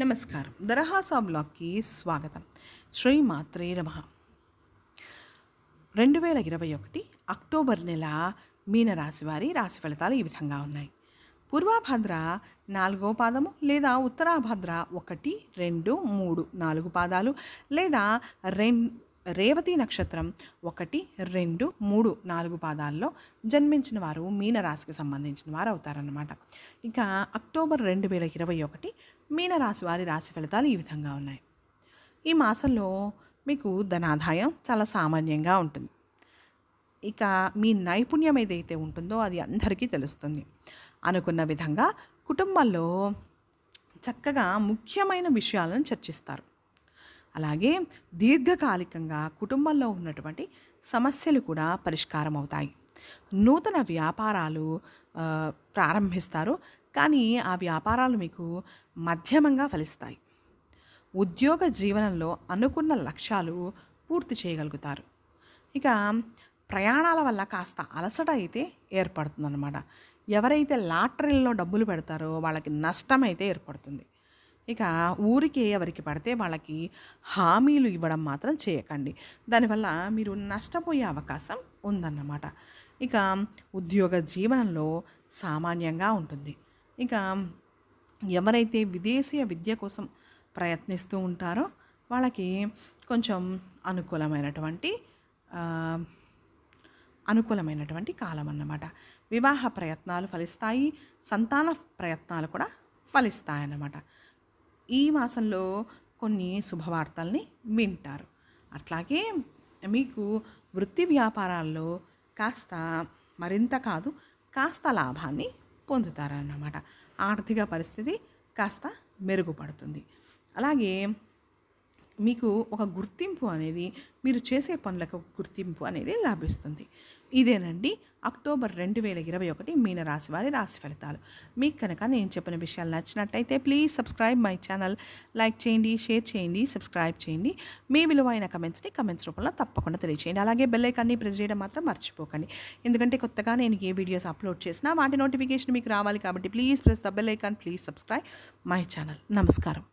నమస్కారం దరహాసా బ్లాగ్కి స్వాగతం శ్రీ మాత్రే నమ రెండు వేల ఇరవై ఒకటి అక్టోబర్ నెల మీనరాశి వారి రాశి ఫలితాలు ఈ విధంగా ఉన్నాయి పూర్వభద్ర నాలుగో పాదము లేదా ఉత్తరాభద్ర ఒకటి రెండు మూడు నాలుగు పాదాలు లేదా రెండు రేవతి నక్షత్రం ఒకటి రెండు మూడు నాలుగు పాదాల్లో జన్మించిన వారు మీనరాశికి సంబంధించిన వారు అవుతారన్నమాట ఇక అక్టోబర్ రెండు వేల ఇరవై ఒకటి మీనరాశి వారి రాశి ఫలితాలు ఈ విధంగా ఉన్నాయి ఈ మాసంలో మీకు ధనాదాయం చాలా సామాన్యంగా ఉంటుంది ఇక మీ నైపుణ్యం ఏదైతే ఉంటుందో అది అందరికీ తెలుస్తుంది అనుకున్న విధంగా కుటుంబంలో చక్కగా ముఖ్యమైన విషయాలను చర్చిస్తారు అలాగే దీర్ఘకాలికంగా కుటుంబంలో ఉన్నటువంటి సమస్యలు కూడా పరిష్కారం అవుతాయి నూతన వ్యాపారాలు ప్రారంభిస్తారు కానీ ఆ వ్యాపారాలు మీకు మధ్యమంగా ఫలిస్తాయి ఉద్యోగ జీవనంలో అనుకున్న లక్ష్యాలు పూర్తి చేయగలుగుతారు ఇక ప్రయాణాల వల్ల కాస్త అలసట అయితే ఏర్పడుతుందన్నమాట ఎవరైతే లాటరీల్లో డబ్బులు పెడతారో వాళ్ళకి నష్టం అయితే ఏర్పడుతుంది ఇక ఊరికి ఎవరికి పడితే వాళ్ళకి హామీలు ఇవ్వడం మాత్రం చేయకండి దానివల్ల మీరు నష్టపోయే అవకాశం ఉందన్నమాట ఇక ఉద్యోగ జీవనంలో సామాన్యంగా ఉంటుంది ఇక ఎవరైతే విదేశీయ విద్య కోసం ప్రయత్నిస్తూ ఉంటారో వాళ్ళకి కొంచెం అనుకూలమైనటువంటి అనుకూలమైనటువంటి కాలం అన్నమాట వివాహ ప్రయత్నాలు ఫలిస్తాయి సంతాన ప్రయత్నాలు కూడా ఫలిస్తాయన్నమాట ఈ మాసంలో కొన్ని శుభవార్తల్ని వింటారు అట్లాగే మీకు వృత్తి వ్యాపారాల్లో కాస్త మరింత కాదు కాస్త లాభాన్ని పొందుతారన్నమాట ఆర్థిక పరిస్థితి కాస్త మెరుగుపడుతుంది అలాగే మీకు ఒక గుర్తింపు అనేది మీరు చేసే పనులకు గుర్తింపు అనేది లభిస్తుంది ఇదేనండి అక్టోబర్ రెండు వేల ఇరవై ఒకటి మీనరాశి వారి రాశి ఫలితాలు మీకు కనుక నేను చెప్పిన విషయాలు నచ్చినట్టయితే please subscribe my channel like చేయండి షేర్ చేయండి సబ్స్క్రైబ్ చేయండి మీ విలువైన కమెంట్స్ని కమెంట్స్ రూపంలో తప్పకుండా తెలియచేయండి అలాగే బెల్ ఐకాన్ని ప్రెస్ చేయడం మాత్రం మర్చిపోకండి ఎందుకంటే కొత్తగా నేను ఏ వీడియోస్ అప్లోడ్ చేసినా వాటి నోటిఫికేషన్ మీకు రావాలి కాబట్టి please press the bell icon please subscribe my channel నమస్కారం